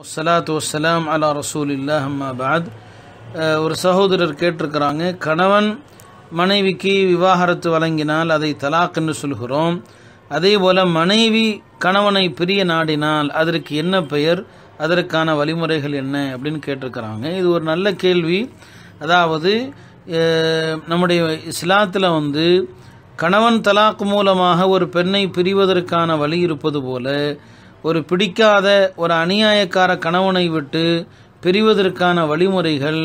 வசலாத்து வசலாம் அலா ரசூல் அம்மா பாத் ஒரு சகோதரர் கேட்டிருக்கிறாங்க கணவன் மனைவிக்கு விவாகரத்து வழங்கினால் அதை தலாக் என்று சொல்கிறோம் அதே போல மனைவி கணவனை பிரிய நாடினால் அதற்கு என்ன பெயர் அதற்கான வழிமுறைகள் என்ன அப்படின்னு கேட்டிருக்கிறாங்க இது ஒரு நல்ல கேள்வி அதாவது நம்முடைய இஸ்லாத்தில் வந்து கணவன் தலாக் மூலமாக ஒரு பெண்ணை பிரிவதற்கான வழி இருப்பது போல ஒரு பிடிக்காத ஒரு அநியாயக்கார கணவனை விட்டு பிரிவதற்கான வழிமுறைகள்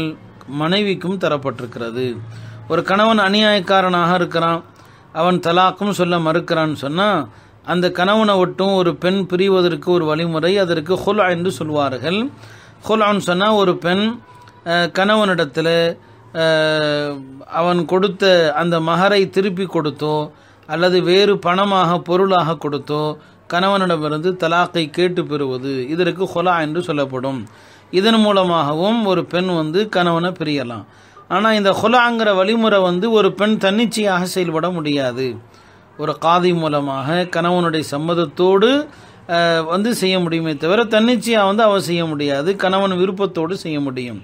மனைவிக்கும் தரப்பட்டிருக்கிறது ஒரு கணவன் அநியாயக்காரனாக இருக்கிறான் அவன் தலாக்கும் சொல்ல மறுக்கிறான்னு சொன்னால் அந்த கணவனை விட்டும் ஒரு பெண் பிரிவதற்கு ஒரு வழிமுறை அதற்கு ஹுலா என்று சொல்வார்கள் ஹுலான்னு சொன்னால் ஒரு பெண் கணவனிடத்தில் அவன் கொடுத்த அந்த மகரை திருப்பி கொடுத்தோ அல்லது வேறு பணமாக பொருளாக கொடுத்தோ கணவனிடமிருந்து தலாக்கை கேட்டு பெறுவது இதற்கு ஹொலா என்று சொல்லப்படும் இதன் மூலமாகவும் ஒரு பெண் வந்து கணவனை பிரியலாம் ஆனால் இந்த ஹொலாங்கிற வழிமுறை வந்து ஒரு பெண் தன்னிச்சையாக செயல்பட முடியாது ஒரு காதி மூலமாக கணவனுடைய சம்மதத்தோடு வந்து செய்ய முடியுமே தவிர தன்னிச்சையாக வந்து அவள் செய்ய முடியாது கணவன் விருப்பத்தோடு செய்ய முடியும்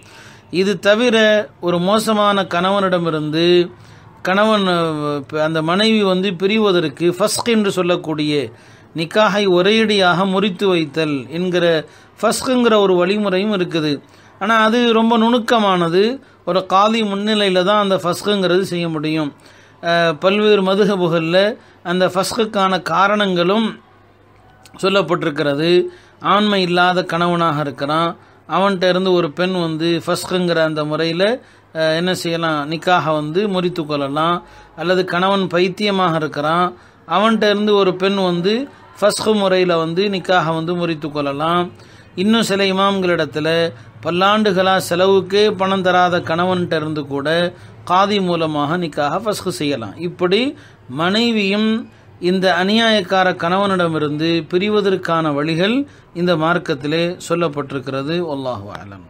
இது தவிர ஒரு மோசமான கணவனிடமிருந்து கணவன் அந்த மனைவி வந்து பிரிவதற்கு ஃபஸ்க் என்று சொல்லக்கூடிய நிக்காகை ஒரேடியாக முறித்து வைத்தல் என்கிற ஃபஸ்குங்கிற ஒரு வழிமுறையும் இருக்குது ஆனால் அது ரொம்ப நுணுக்கமானது ஒரு காலி முன்னிலையில் தான் அந்த ஃபஸ்குங்கிறது செய்ய முடியும் பல்வேறு மதுகபுகளில் அந்த ஃபஸ்குக்கான காரணங்களும் சொல்லப்பட்டிருக்கிறது ஆண்மை இல்லாத கணவனாக இருக்கிறான் அவன்கிட்ட இருந்து ஒரு பெண் வந்து ஃபஸ்குங்கிற அந்த முறையில் என்ன செய்யலாம் நிக்காக வந்து முறித்து கொள்ளலாம் அல்லது கணவன் பைத்தியமாக இருக்கிறான் அவன்கிட்ட இருந்து ஒரு பெண் வந்து ஃபஸ்கு முறையில் வந்து நிக்காக வந்து முறித்து கொள்ளலாம் இன்னும் சில இமாம்களிடத்தில் பல்லாண்டுகளாக செலவுக்கே பணம் தராத கணவன்கிட்ட இருந்து கூட காதி மூலமாக நிக்காக ஃபஸ்கு செய்யலாம் இப்படி மனைவியும் இந்த அநியாயக்கார கணவனிடமிருந்து பிரிவதற்கான வழிகள் இந்த மார்க்கத்திலே சொல்லப்பட்டிருக்கிறது ஒல்லாஹு ஆலம்